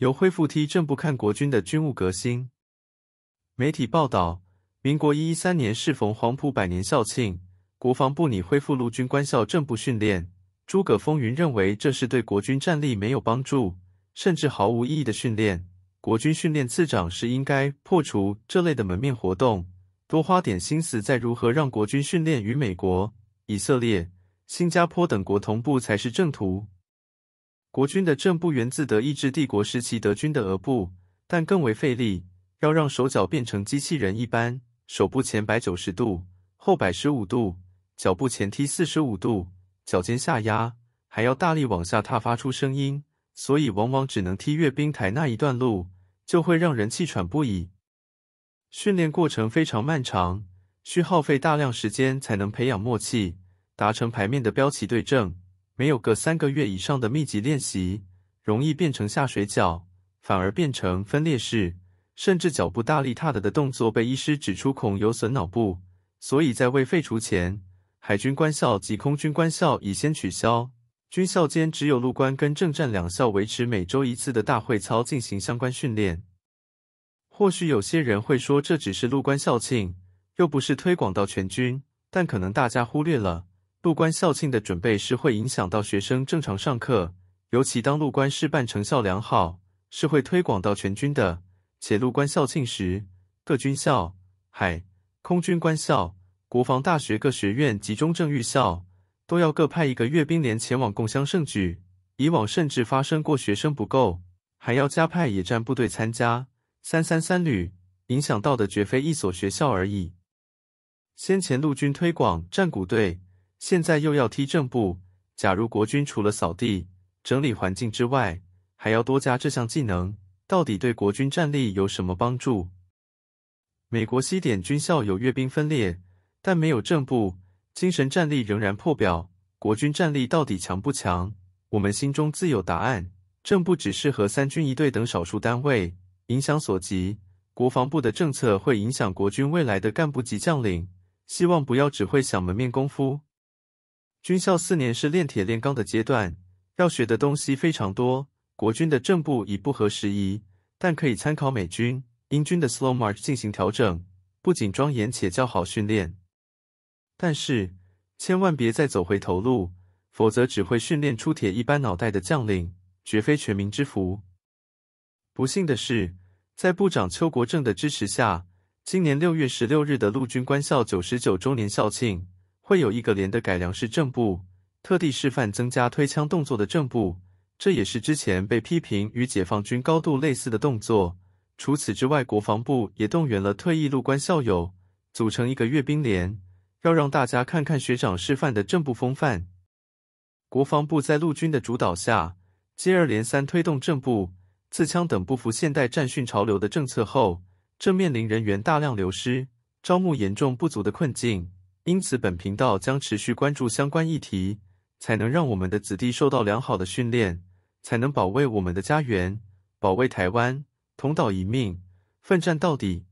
由恢复踢正部看国军的军务革新。媒体报道，民国一一三年适逢黄埔百年校庆，国防部拟恢复陆军官校正部训练。诸葛风云认为，这是对国军战力没有帮助，甚至毫无意义的训练。国军训练次长是应该破除这类的门面活动，多花点心思在如何让国军训练与美国、以色列、新加坡等国同步才是正途。国军的正步源自德意志帝国时期德军的额部，但更为费力，要让手脚变成机器人一般，手部前摆九十度，后摆十五度，脚步前踢四十五度，脚尖下压，还要大力往下踏，发出声音，所以往往只能踢阅兵台那一段路，就会让人气喘不已。训练过程非常漫长，需耗费大量时间才能培养默契，达成排面的标旗对正。没有个三个月以上的密集练习，容易变成下水饺，反而变成分裂式，甚至脚步大力踏的的动作被医师指出恐有损脑部。所以在未废除前，海军官校及空军官校已先取消军校间只有陆官跟政战两校维持每周一次的大会操进行相关训练。或许有些人会说这只是陆官校庆，又不是推广到全军，但可能大家忽略了。陆官校庆的准备是会影响到学生正常上课，尤其当陆官事办成效良好，是会推广到全军的。且陆官校庆时，各军校、海空军官校、国防大学各学院及中正预校，都要各派一个阅兵连前往共襄盛举。以往甚至发生过学生不够，还要加派野战部队参加。三三三旅影响到的绝非一所学校而已。先前陆军推广战鼓队。现在又要踢正步。假如国军除了扫地、整理环境之外，还要多加这项技能，到底对国军战力有什么帮助？美国西点军校有阅兵分裂，但没有正步，精神战力仍然破表。国军战力到底强不强？我们心中自有答案。正步只适合三军一队等少数单位，影响所及，国防部的政策会影响国军未来的干部及将领。希望不要只会想门面功夫。军校四年是炼铁炼钢的阶段，要学的东西非常多。国军的正步已不合时宜，但可以参考美军、英军的 Slow March 进行调整，不仅庄严且较好训练。但是千万别再走回头路，否则只会训练出铁一般脑袋的将领，绝非全民之福。不幸的是，在部长邱国正的支持下，今年六月十六日的陆军官校九十九周年校庆。会有一个连的改良式正步，特地示范增加推枪动作的正步，这也是之前被批评与解放军高度类似的动作。除此之外，国防部也动员了退役陆官校友组成一个阅兵连，要让大家看看学长示范的正步风范。国防部在陆军的主导下，接二连三推动正步、刺枪等不符现代战训潮流的政策后，正面临人员大量流失、招募严重不足的困境。因此，本频道将持续关注相关议题，才能让我们的子弟受到良好的训练，才能保卫我们的家园，保卫台湾，同岛一命，奋战到底。